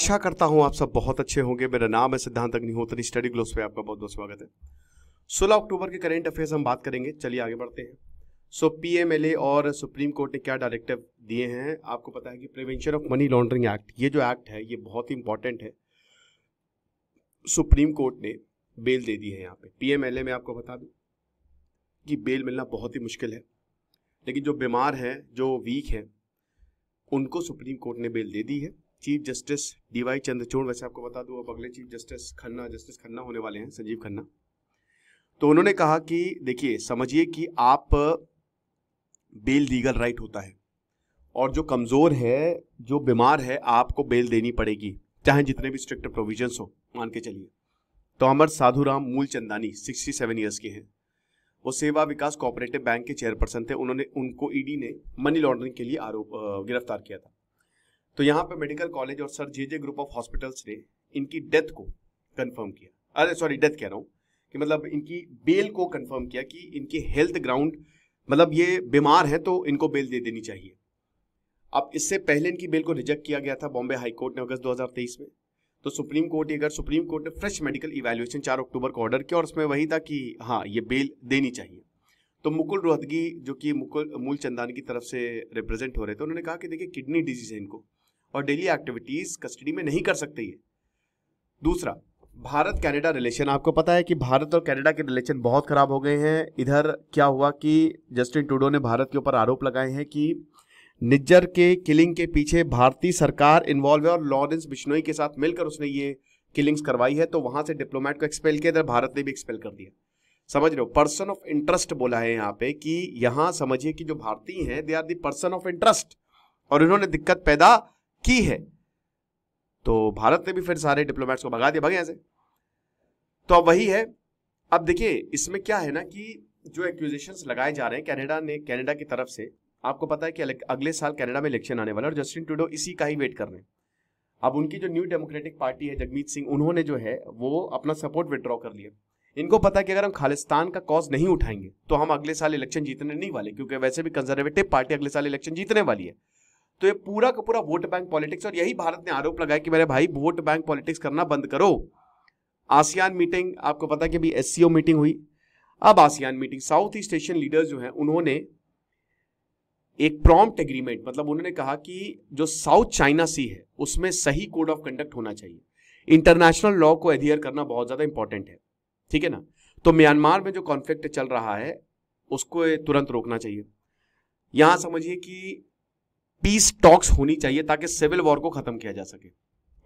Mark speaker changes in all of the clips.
Speaker 1: आशा करता हूँ आप सब बहुत अच्छे होंगे मेरा नाम है सिद्धांत अग्निहोत्री स्टडी ग्लोस पे आपका बहुत बहुत स्वागत है 16 अक्टूबर के करेंट अफेयर्स हम बात करेंगे चलिए आगे बढ़ते हैं सो so, पीएमएलए और सुप्रीम कोर्ट ने क्या डायरेक्टिव दिए हैं आपको पता है कि prevention of money laundering act ये जो एक्ट है ये बहुत ही इंपॉर्टेंट है सुप्रीम कोर्ट ने बेल दे दी है यहाँ पे पीएमएलए में आपको बता दूँ कि बेल मिलना बहुत ही मुश्किल है लेकिन जो बीमार हैं जो वीक हैं उनको सुप्रीम कोर्ट ने बेल दे दी है chief justice D Y Chandrachud वैसे आपको बता दूं अब अगले chief justice Khanna justice Khanna होने वाले हैं संजीव खन्ना तो उन्होंने कहा कि देखिए समझिए कि आप बेल लीगल राइट होता है और जो कमज़ोर है जो बीमार है आपको बेल देनी पड़ेगी चाहे जितने भी स्ट्रिक्ट प्रोविजंस हो मान के चलिए तो अमर साधु राम मूल चंदानी सिक्सटी सेवन ईयर्स के हैं वो सेवा विकास कोऑपरेटिव बैंक के चेयरपर्सन थे उन्होंने उनको ईडी ने मनी लॉन्ड्रिंग के लिए आरोप गिरफ्तार किया था तो यहाँ पे मेडिकल कॉलेज और sir J J group of hospitals ने इनकी डेथ को कंफर्म किया अरे सॉरी डेथ कह रहा हूँ कि मतलब इनकी बेल को कंफर्म किया कि इनके हेल्थ ग्राउंड मतलब ये बीमार है तो इनको बेल दे देनी चाहिए अब इससे पहले इनकी बेल को रिजेक्ट किया गया था बॉम्बे हाई कोर्ट ने अगस्त 2023 में तो सुप्रीम कोर्ट अगर सुप्रीम कोर्ट ने फ्रेश मेडिकल इवेल्यूएशन 4 अक्टूबर को ऑर्डर किया और उसमें वही था कि हाँ ये बेल देनी चाहिए तो मुकुल रोहतगी जो कि मुकुल मूल चंदान की तरफ से रिप्रेजेंट हो रहे थे उन्होंने कहा कि देखिए किडनी डिजीज है इनको और डेली एक्टिविटीज कस्टडी में नहीं कर सकते ये दूसरा भारत कनाडा रिलेशन आपको पता है कि भारत और कनाडा के रिलेशन बहुत ख़राब हो गए हैं इधर क्या हुआ कि जस्टिन टूडो ने भारत के ऊपर आरोप लगाए हैं कि निज्जर के किलिंग के पीछे भारतीय सरकार इन्वॉल्व है और लॉरेंस बिश्नोई के साथ मिलकर उसने ये किलिंग्स करवाई है तो वहां से डिप्लोमेट को एक्सपेल किया इधर भारत ने भी एक्सपेल कर दिया समझ रहे हो पर्सन ऑफ इंटरेस्ट बोला है यहाँ पे कि यहाँ समझिए कि जो भारतीय हैं they are the person of interest और इन्होंने दिक्कत पैदा की है तो भारत ने भी फिर सारे डिप्लोमेट्स को भगा दिया भगे ऐसे तो अब वही है अब देखिए इसमें क्या है ना कि जो एक्यूजेशन लगाए जा रहे हैं कैनेडा ने कैनेडा की तरफ से आपको पता है कि अगले साल कैनेडा में इलेक्शन आने वाला और जस्टिन टूडो इसी का ही वेट कर रहे हैं अब उनकी जो न्यू डेमोक्रेटिक पार्टी है जगमीत सिंह उन्होंने जो है वो अपना सपोर्ट विदड्रॉ कर लिया इनको पता कि अगर हम खालिस्तान का कॉज नहीं उठाएंगे तो हम अगले साल इलेक्शन जीतने नहीं वाले क्योंकि वैसे भी कंजर्वेटिव पार्टी अगले साल इलेक्शन जीतने वाली है तो ये पूरा का पूरा वोट बैंक पॉलिटिक्स और यही भारत ने आरोप लगाया कि मेरे भाई वोट बैंक पॉलिटिक्स करना बंद करो आसियान मीटिंग आपको पता है कि अभी एस मीटिंग हुई अब ASEAN meeting south east Asian leaders जो हैं उन्होंने एक प्रॉम्प्ट एग्रीमेंट मतलब उन्होंने कहा कि जो साउथ चाइना सी है उसमें सही कोड ऑफ कंडक्ट होना चाहिए इंटरनेशनल लॉ को एडियर करना बहुत ज़्यादा इंपॉर्टेंट है ठीक है ना तो म्यांमार में जो कॉन्फ्लिक्ट चल रहा है उसको तुरंत रोकना चाहिए यहाँ समझिए कि पीस टॉक्स होनी चाहिए ताकि सिविल वॉर को खत्म किया जा सके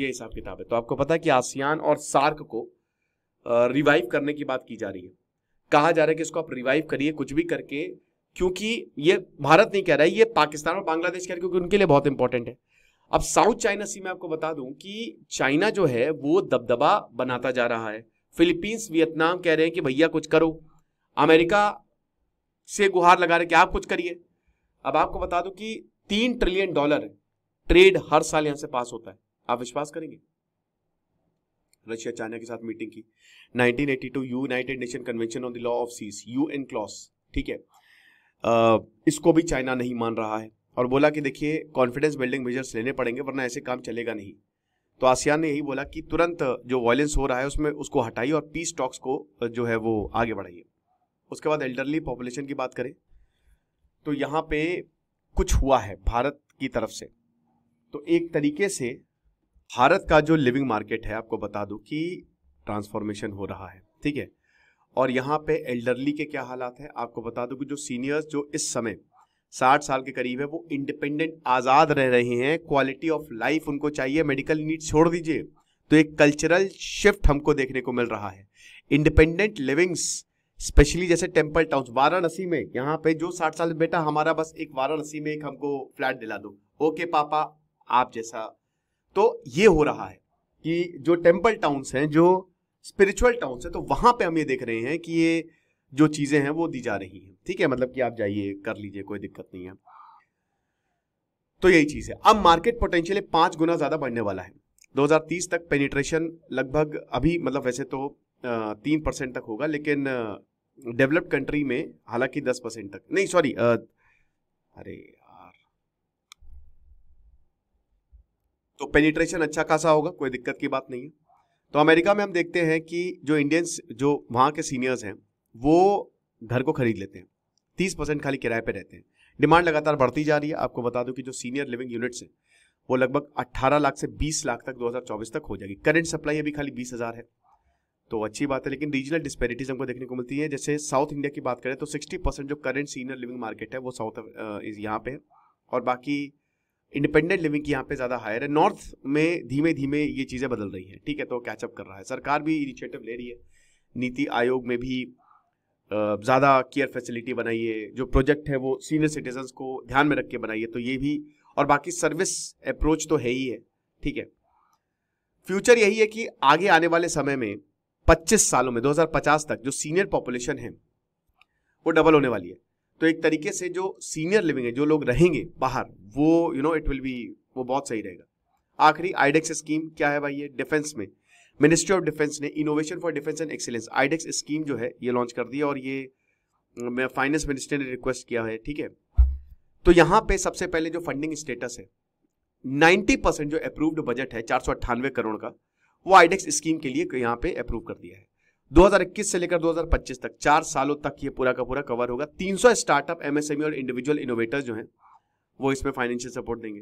Speaker 1: ये हिसाब किताब है तो आपको पता है कि आसियान और सार्क को रिवाइव करने की बात की जा रही है कहा जा रहा है कि इसको आप रिवाइव करिए कुछ भी करके क्योंकि ये भारत नहीं कह रहा है ये पाकिस्तान और बांग्लादेश कह रहे क्योंकि उनके लिए बहुत इंपॉर्टेंट है अब साउथ चाइना सी में आपको बता दूं कि चाइना जो है वो दबदबा बनाता जा रहा है फिलीपींस वियतनाम कह रहे हैं कि भैया कुछ करो अमेरिका से गुहार लगा रहे कि आप कुछ करिए अब आपको बता दूं कि तीन ट्रिलियन डॉलर ट्रेड हर साल यहां से पास होता है आप विश्वास करेंगे रशिया चाइना के साथ मीटिंग की 1982 United Nation Convention on the law of seas UN clause ठीक है आ, इसको भी चाइना नहीं मान रहा है और बोला कि देखिए कॉन्फिडेंस बिल्डिंग मेजर्स लेने पड़ेंगे वरना ऐसे काम चलेगा नहीं तो आसियान ने यही बोला कि तुरंत जो वायलेंस हो रहा है उसमें उसको हटाइए और पीस टॉक्स को जो है वो आगे बढ़ाइए उसके बाद एल्डरली पॉपुलेशन की बात करें तो यहाँ पे कुछ हुआ है भारत की तरफ से तो एक तरीके से भारत का जो लिविंग मार्केट है आपको बता दूं कि ट्रांसफॉर्मेशन हो रहा है ठीक है और यहाँ पे एल्डरली के क्या हालात है आपको बता दूं कि जो सीनियर्स जो इस समय साठ साल के करीब है वो इंडिपेंडेंट आज़ाद रह रहे हैं क्वालिटी ऑफ लाइफ उनको चाहिए मेडिकल नीड छोड़ दीजिए तो एक कल्चरल शिफ्ट हमको देखने को मिल रहा है इंडिपेंडेंट लिविंग्स स्पेशली जैसे टेम्पल टाउन वाराणसी में यहाँ पे जो साठ साल बेटा हमारा बस एक वाराणसी में एक हमको फ्लैट दिला दो ओके पापा आप जैसा तो ये हो रहा है कि जो टेम्पल टाउन्स हैं जो स्पिरिचुअल टाउन्स हैं तो वहां पे हम ये देख रहे हैं कि ये जो चीज़ें हैं वो दी जा रही हैं ठीक है मतलब कि आप जाइए कर लीजिए कोई दिक्कत नहीं है तो यही चीज़ है अब मार्केट पोटेंशियल पांच गुना ज़्यादा बढ़ने वाला है 2030 तक पेनिट्रेशन लगभग अभी मतलब वैसे तो तीन परसेंट तक होगा लेकिन डेवलप्ड कंट्री में हालांकि दस परसेंट तक नहीं सॉरी अरे यार तो पेनिट्रेशन अच्छा खासा होगा कोई दिक्कत की बात नहीं है तो अमेरिका में हम देखते हैं कि जो इंडियंस जो वहाँ के सीनियर्स हैं वो घर को खरीद लेते हैं तीस परसेंट खाली किराए पे रहते हैं डिमांड लगातार बढ़ती जा रही है आपको बता दूं कि जो सीनियर लिविंग यूनिट्स हैं वो लगभग 18 लाख से 20 लाख तक 2024 तक हो जाएगी करंट सप्लाई अभी खाली 20,000 है तो अच्छी बात है लेकिन रीजनल डिस्पेरिटीज हमको देखने को मिलती है जैसे साउथ इंडिया की बात करें तो सिक्सटी परसेंट जो करेंट सीनियर लिविंग मार्केट है वो साउथ इज uh, यहाँ पे और बाकी इंडिपेंडेंट लिविंग की यहाँ पे ज़्यादा हायर है नॉर्थ में धीमे धीमे ये चीज़ें बदल रही हैं ठीक है तो कैचअप कर रहा है सरकार भी इनिशिएटिव ले रही है नीति आयोग में भी uh, ज़्यादा केयर फैसिलिटी बनाई है जो प्रोजेक्ट है वो सीनियर सिटीजन्स को ध्यान में रख के बनाइए तो ये भी और बाकी सर्विस अप्रोच तो है ही है ठीक है फ्यूचर यही है कि आगे आने वाले समय में 25 सालों में 2050 तक जो सीनियर पॉपुलेशन है वो डबल होने वाली है तो एक तरीके से जो सीनियर लिविंग है जो लोग रहेंगे बाहर वो you know it will be वो बहुत सही रहेगा आखिरी आईडेक्स स्कीम e क्या है भाई ये डिफेंस में मिनिस्ट्री ऑफ डिफेंस ने innovation for defence and excellence iDEX scheme जो है ये लॉन्च कर दी और ये फाइनेंस मिनिस्ट्री ने रिक्वेस्ट किया है ठीक है तो यहाँ पे सबसे पहले जो फंडिंग स्टेटस है 90 जो अप्रूव्ड बजट है चार करोड़ का वो आईडेक्स स्कीम के लिए यहाँ पे अप्रूव कर दिया है 2021 से लेकर 2025 तक चार सालों तक ये पूरा का पूरा कवर होगा 300 स्टार्टअप एमएसएमई और इंडिविजुअल इनोवेटर्स जो हैं वो इसमें फाइनेंशियल सपोर्ट देंगे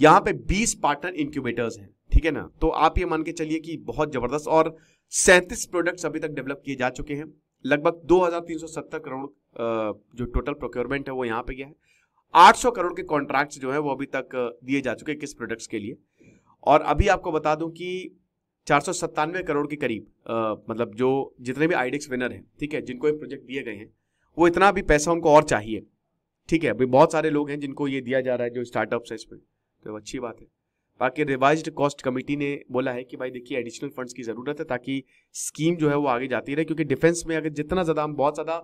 Speaker 1: यहाँ पे 20 पार्टनर इंक्यूबेटर्स हैं ठीक है ना तो आप ये मान के चलिए कि बहुत जबरदस्त और सैंतीस प्रोडक्ट्स अभी तक डेवलप किए जा चुके हैं लगभग दो करोड़ जो टोटल प्रोक्योरमेंट है वो यहाँ पे गया है आठ करोड़ के कॉन्ट्रैक्ट जो है वो अभी तक दिए जा चुके हैं किस प्रोडक्ट्स के लिए और अभी आपको बता दूं कि चार करोड़ के करीब मतलब जो जितने भी आईडेक्स विनर हैं ठीक है जिनको ये प्रोजेक्ट दिए गए हैं वो इतना भी पैसा उनको और चाहिए ठीक है अभी बहुत सारे लोग हैं जिनको ये दिया जा रहा है जो स्टार्टअप्स है इसमें तो अच्छी बात है बाकी रिवाइज कॉस्ट कमेटी ने बोला है कि भाई देखिए एडिशनल फंड्स की ज़रूरत है ताकि स्कीम जो है वो आगे जाती रहे क्योंकि डिफेंस में अगर जितना ज़्यादा हम बहुत ज़्यादा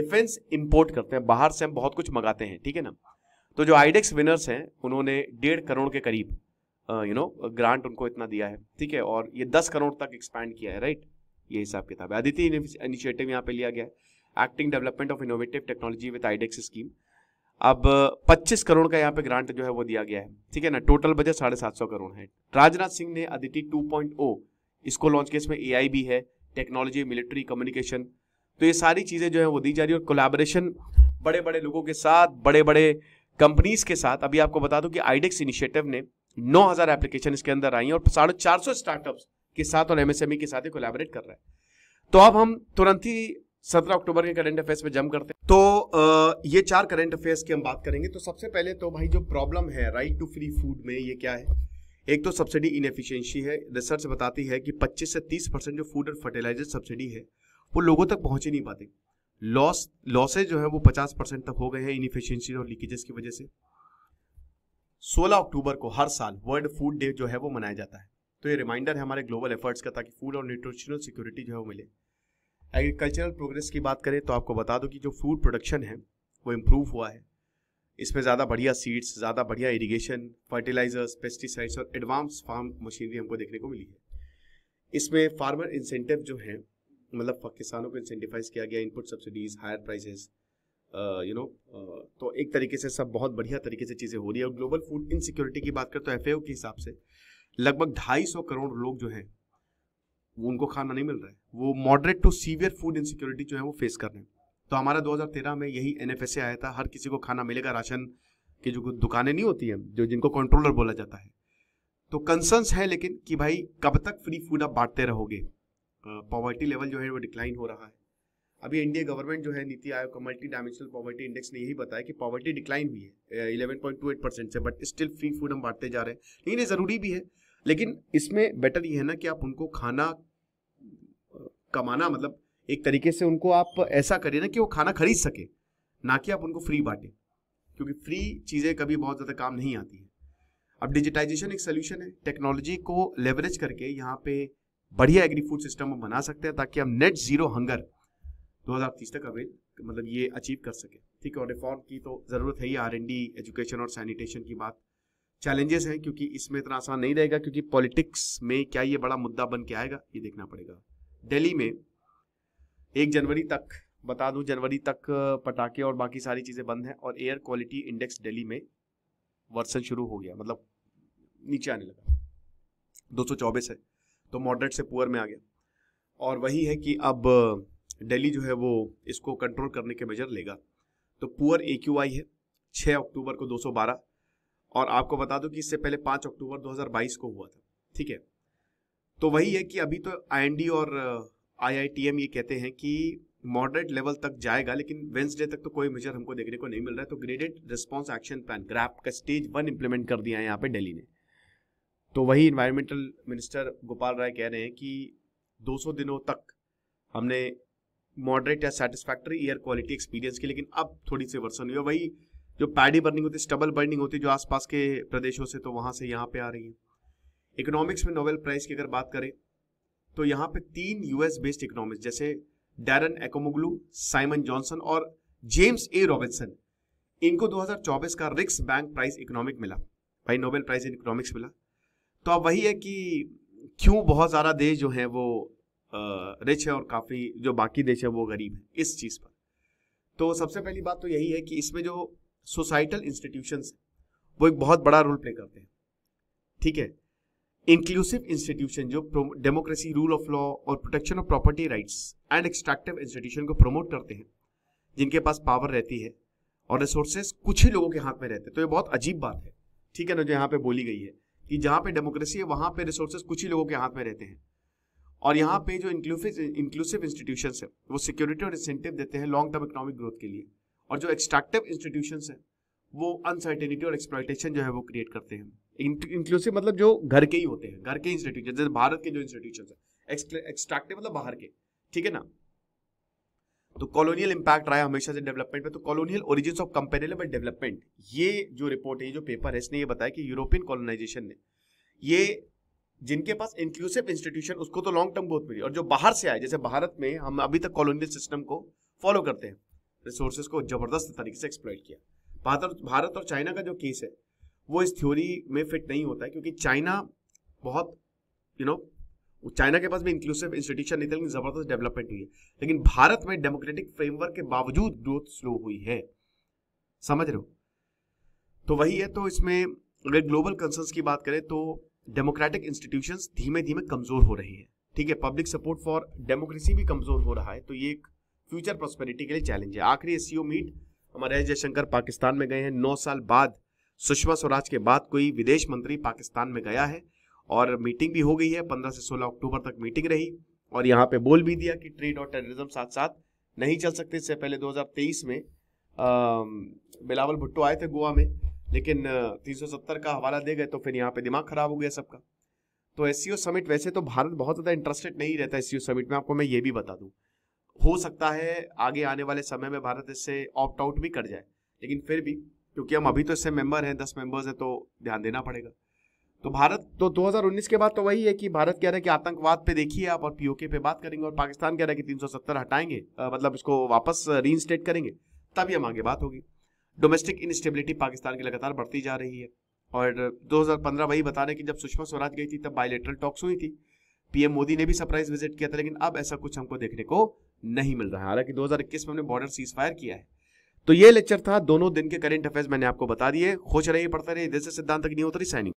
Speaker 1: डिफेंस इम्पोर्ट करते हैं बाहर से हम बहुत कुछ मंगाते हैं ठीक है ना तो जो आईडेक्स विनर्स हैं उन्होंने डेढ़ करोड़ के करीब यू नो ग्रांट उनको इतना दिया है ठीक है और ये दस करोड़ तक एक्सपैंड किया है राइट ये हिसाब किताब है अदिति इनिशिएटिव यहाँ पे लिया गया है acting development of innovative technology with iDEX scheme अब 25 करोड़ का यहाँ पे ग्रांट जो है वो दिया गया है ठीक है ना टोटल बजट साढ़े सात सौ करोड़ है राजनाथ सिंह ने अदिति 2.0 इसको लॉन्च किया इसमें ए भी है टेक्नोलॉजी मिलिट्री कम्युनिकेशन तो ये सारी चीज़ें जो है वो दी जा रही है और कोलेबोरेशन बड़े बड़े लोगों के साथ बड़े बड़े कंपनीज के साथ अभी आपको बता दू कि आईडेक्स इनिशिएटिव ने नौ हज़ार एप्लीकेशन इसके अंदर आई और साढ़े चार सौ स्टार्टअप के साथ और एमएसएमई e के साथ ही कोलेबरेट कर रहा है तो अब हम तुरंत ही सत्रह अक्टूबर के करंट अफेयर्स में जम करते हैं तो ये चार करंट अफेयर्स की हम बात करेंगे तो सबसे पहले तो भाई जो प्रॉब्लम है राइट टू फ्री फूड में ये क्या है एक तो सब्सिडी इनएफिशिएंसी है रिसर्च बताती है कि 25 से 30 परसेंट जो फूड और फर्टिलाइजर सब्सिडी है वो लोगों तक पहुंच ही नहीं पाते लॉस लॉसेज जो है वो 50 परसेंट तक हो गए हैं इनएफिशिएंसी और लीकेजेस की वजह से 16 अक्टूबर को हर साल वर्ल्ड फूड डे जो है वो मनाया जाता है तो ये रिमाइंडर है हमारे ग्लोबल एफर्ट्स का ताकि फूड और न्यूट्रिशनल सिक्योरिटी जो है वो मिले एग्रीकल्चरल प्रोग्रेस की बात करें तो आपको बता दूं कि जो फूड प्रोडक्शन है वो इम्प्रूव हुआ है इसमें ज़्यादा बढ़िया सीड्स ज़्यादा बढ़िया इरीगेशन फर्टिलाइजर्स पेस्टिसाइड्स और एडवांस फार्म मशीनरी हमको देखने को मिली है इसमें फार्मर इंसेंटिव जो है मतलब किसानों को इंसेंटिफाइज किया गया input subsidies higher prices you know तो एक तरीके से सब बहुत बढ़िया तरीके से चीज़ें हो रही है और ग्लोबल फूड इनसिक्योरिटी की बात करें तो एफ के हिसाब से लगभग ढाई सौ करोड़ लोग जो हैं वो उनको खाना नहीं मिल रहा है वो moderate to severe food insecurity जो है वो फेस कर रहे हैं तो हमारा 2013 में यही एन आया था हर किसी को खाना मिलेगा राशन की जो दुकानें नहीं होती हैं जो जिनको कंट्रोलर बोला जाता है तो कंसर्न्स है लेकिन कि भाई कब तक फ्री फूड आप बांटते रहोगे पॉवर्टी लेवल जो है वो डिक्लाइन हो रहा है अभी इंडिया गवर्नमेंट जो है नीति आयोग का मल्टी डायमेंशनल पॉवर्टी इंडेक्स ने यही बताया कि पॉवर्टी डिक्लाइन हुई है eleven point two eight percent से बट स्टिल फ्री फूड हम बांटते जा रहे हैं लेकिन ये ज़रूरी भी है लेकिन इसमें बेटर ये है ना कि आप उनको खाना कमाना मतलब एक तरीके से उनको आप ऐसा करिए ना कि वो खाना खरीद सके ना कि आप उनको फ्री बांटें क्योंकि फ्री चीज़ें कभी बहुत ज़्यादा काम नहीं आती हैं अब डिजिटाइजेशन एक सोल्यूशन है टेक्नोलॉजी को लेवरेज करके यहाँ पे बढ़िया एग्री फूड सिस्टम हम बना सकते हैं ताकि हम नेट ज़ीरो हंगर 2030 तक अवेल मतलब ये अचीव कर सके ठीक है और रिफॉर्म की तो ज़रूरत है ही आर एजुकेशन और सैनिटेशन की बात चैलेंजेस हैं क्योंकि इसमें इतना आसान नहीं रहेगा क्योंकि पॉलिटिक्स में क्या ये बड़ा मुद्दा बन के आएगा ये देखना पड़ेगा दिल्ली में एक जनवरी तक बता दूं जनवरी तक पटाखे और बाकी सारी चीज़ें बंद हैं और एयर क्वालिटी इंडेक्स दिल्ली में वर्सन शुरू हो गया मतलब नीचे आने लगा चौबीस है तो मॉडरेट से पुअर में आ गया और वही है कि अब दिल्ली जो है वो इसको कंट्रोल करने के मेजर लेगा तो पुअर ए है 6 अक्टूबर को 212 और आपको बता दो कि इससे पहले 5 अक्टूबर 2022 को हुआ था ठीक है तो वही है कि अभी तो आई और आई ये कहते हैं कि मॉडरेट लेवल तक जाएगा लेकिन वेंसडे तक तो कोई मेजर हमको देखने को नहीं मिल रहा है तो graded response action plan GRAP का स्टेज वन इम्प्लीमेंट कर दिया है यहाँ पे डेली ने तो वही इन्वायरमेंटल मिनिस्टर गोपाल राय कह रहे हैं कि 200 दिनों तक हमने मॉडरेट या सेटिस्फैक्ट्री एयर क्वालिटी एक्सपीरियंस की लेकिन अब थोड़ी सी वर्सन हुई है वही जो पैडी बर्निंग होती है स्टबल बर्निंग होती है जो आसपास के प्रदेशों से तो वहां से यहाँ पे आ रही है इकोनॉमिक्स में नोबेल प्राइज की अगर बात करें तो यहाँ पे तीन यूएस बेस्ड इकोनॉमिक्स जैसे डैरन एकोमोगलू साइमन जॉनसन और जेम्स ए रॉबिन्सन इनको 2024 का रिक्स बैंक प्राइज इकोनॉमिक मिला भाई नोबेल प्राइज इन इकोनॉमिक्स मिला तो अब वही है कि क्यों बहुत ज़्यादा देश जो हैं वो रिच है और काफ़ी जो बाकी देश है वो गरीब है इस चीज़ पर तो सबसे पहली बात तो यही है कि इसमें जो सोसाइटल है वो एक बहुत बड़ा रोल प्ले करते हैं ठीक है इंक्लूसिव इंस्टीट्यूशन जो डेमोक्रेसी रूल ऑफ लॉ और protection of property rights and extractive institution को प्रमोट करते हैं जिनके पास पावर रहती है और रिसोर्सेज कुछ ही लोगों के हाथ में रहते हैं तो ये बहुत अजीब बात है ठीक है ना जो यहाँ पे बोली गई है कि जहाँ पे डेमोक्रेसी है वहाँ पे रिसोर्सेज कुछ ही लोगों के हाथ में रहते हैं और यहाँ हम्म। पे जो इंक्लूसिव इंक्लूसिव इंस्टीट्यूशन है वो सिक्योरिटी और इंसेंटिव देते हैं लॉन्ग टर्म इकोनॉमिक ग्रोथ के लिए और जो एक्सट्रैक्टिव इंस्टीट्यूशन है वो अनसर्टेनिटी और एक्सप्लाइटेशन जो है वो क्रिएट करते हैं इंक्लूसिव मतलब जो घर के ही होते हैं घर के इंस्टीट्यूशन जैसे भारत के जो इंस्टीट्यूशन है एक्सट्रैक्टिव मतलब बाहर के ठीक है ना तो कॉलोनियल इंपैक्ट रहा है हमेशा से डेवलपमेंट पे तो colonial origin of comparable development ये जो रिपोर्ट है जो पेपर है इसने ये बताया कि यूरोपियन कॉलोनाइजेशन ने ये जिनके पास इंक्लूसिव इंस्टीट्यूशन उसको तो लॉन्ग टर्म बहुत मिली और जो बाहर से आए जैसे भारत में हम अभी तक कॉलोनियल सिस्टम को फॉलो करते हैं रिसोर्सेज को जबरदस्त तरीके से एक्सप्लॉयट किया भारत भारत और चाइना का जो केस है वो इस थ्योरी में फिट नहीं होता है क्योंकि चाइना बहुत यू नो चाइना के पास भी इंक्लूसिव इंस्टीट्यूशन नहीं था लेकिन जबरदस्त डेवलपमेंट हुई है लेकिन भारत में डेमोक्रेटिक फ्रेमवर्क के बावजूद ग्रोथ स्लो हुई है समझ रहे हो तो वही है तो इसमें अगर ग्लोबल कंसर्स की बात करें तो डेमोक्रेटिक इंस्टीट्यूशंस धीमे धीमे कमजोर हो रही हैं ठीक है पब्लिक सपोर्ट फॉर डेमोक्रेसी भी कमजोर हो रहा है तो ये एक फ्यूचर प्रोस्पेरिटी के लिए चैलेंज है आखिरी एस मीट हमारे एस जयशंकर पाकिस्तान में गए हैं नौ साल बाद सुषमा स्वराज के बाद कोई विदेश मंत्री पाकिस्तान में गया है और मीटिंग भी हो गई है पंद्रह से सोलह अक्टूबर तक मीटिंग रही और यहाँ पे बोल भी दिया कि ट्रेड और टेररिज्म साथ साथ नहीं चल सकते इससे पहले 2023 में आ, बिलावल भुट्टो आए थे गोवा में लेकिन 370 का हवाला दे गए तो फिर यहाँ पे दिमाग खराब हो गया सबका तो एस समिट वैसे तो भारत बहुत ज़्यादा इंटरेस्टेड नहीं रहता एस समिट में आपको मैं ये भी बता दूँ हो सकता है आगे आने वाले समय में भारत इससे ऑप्ट आउट भी कर जाए लेकिन फिर भी क्योंकि हम अभी तो इससे मेंबर हैं दस मेंबर्स हैं तो ध्यान देना पड़ेगा तो भारत तो 2019 के बाद तो वही है कि भारत कह रहा है कि आतंकवाद पे देखिए आप और पीओके पे बात करेंगे और पाकिस्तान कह रहा है कि 370 हटाएंगे मतलब इसको वापस री करेंगे तभी हम आगे बात होगी डोमेस्टिक इनस्टेबिलिटी पाकिस्तान की लगातार बढ़ती जा रही है और 2015 वही बता रहे कि जब सुषमा स्वराज गई थी तब बायलेटरल टॉक्स हुई थी पीएम मोदी ने भी सरप्राइज विजिट किया था लेकिन अब ऐसा कुछ हमको देखने को नहीं मिल रहा है हालांकि दो में हमने बॉर्डर सीज फायर किया है तो ये लेक्चर था दोनों दिन के करंट अफेयर्स मैंने आपको बता दिए खुश रहिए पढ़ते रहिए सिद्धांत से नहीं अग्निहोत्री सैनिक